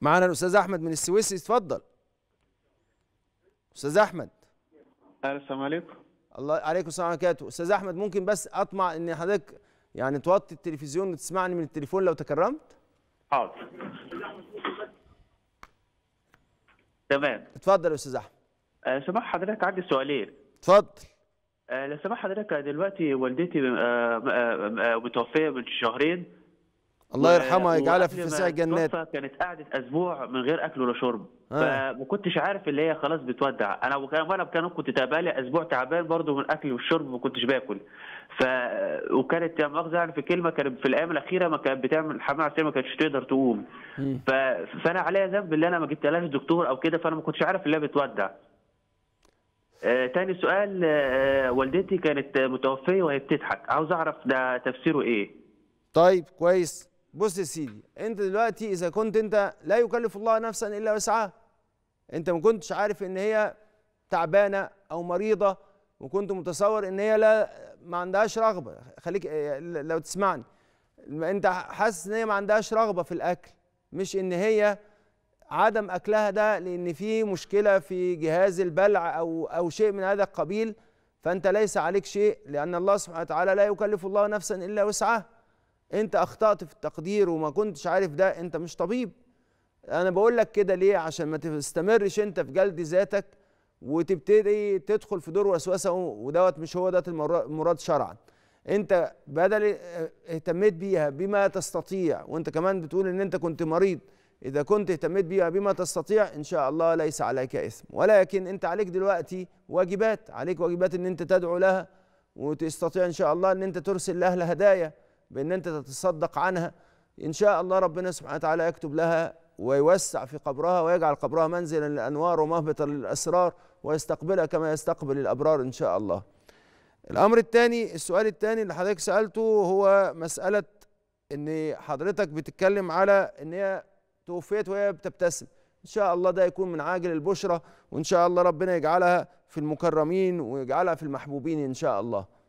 معانا الاستاذ احمد من السويسي اتفضل استاذ احمد السلام عليكم الله عليكم السلام وبركاته استاذ احمد ممكن بس اطمع ان حضرتك يعني توطي التلفزيون وتسمعني من التليفون لو تكرمت حاضر تمام اتفضل يا استاذ احمد سمح آه، سماح حضرتك عندي سؤالين اتفضل آه، لو سمح حضرتك دلوقتي والدتي آه، متوفيه من شهرين الله يرحمها يجعلها في فسيح جنات كانت قعدت اسبوع من غير اكل ولا شرب آه. فما كنتش عارف اللي هي خلاص بتودع انا وكان وانا كان كنت تقبالي اسبوع تعبان برضو من الاكل والشرب ما كنتش باكل ف وكانت يا مؤاخذه يعني في كلمه كانت في الايام الاخيره ما كانت بتعمل حمام عسكري ما كانتش تقدر تقوم ف... فانا عليا ذنب اللي انا ما جبتهاش دكتور او كده فانا ما كنتش عارف اللي هي بتودع آه تاني سؤال آه والدتي كانت متوفيه وهي بتضحك عاوز اعرف ده تفسيره ايه طيب كويس بص يا سيدي انت دلوقتي اذا كنت انت لا يكلف الله نفسا الا وسعها انت ما كنتش عارف ان هي تعبانه او مريضه وكنت متصور ان هي لا ما عندهاش رغبه خليك لو تسمعني انت حاسس ان هي ما عندهاش رغبه في الاكل مش ان هي عدم اكلها ده لان في مشكله في جهاز البلع او او شيء من هذا القبيل فانت ليس عليك شيء لان الله سبحانه وتعالى لا يكلف الله نفسا الا وسعها انت اخطأت في التقدير وما كنتش عارف ده انت مش طبيب انا بقول لك كده ليه عشان ما تستمرش انت في جلد ذاتك وتبتدي تدخل في دور وسوسه ودوت مش هو ده المراد شرعا انت بدل اهتميت بيها بما تستطيع وانت كمان بتقول ان انت كنت مريض اذا كنت اهتميت بيها بما تستطيع ان شاء الله ليس عليك اثم ولكن انت عليك دلوقتي واجبات عليك واجبات ان انت تدعو لها وتستطيع ان شاء الله ان انت ترسل لاهل هدايا بأن أنت تتصدق عنها إن شاء الله ربنا سبحانه وتعالى يكتب لها ويوسع في قبرها ويجعل قبرها منزلا للأنوار ومهبطا للأسرار ويستقبلها كما يستقبل الأبرار إن شاء الله الأمر الثاني السؤال الثاني اللي حضرتك سألته هو مسألة إن حضرتك بتتكلم على إن هي توفيت وهي بتبتسم ان شاء الله ده يكون من عاجل البشرى وان شاء الله ربنا يجعلها في المكرمين ويجعلها في المحبوبين ان شاء الله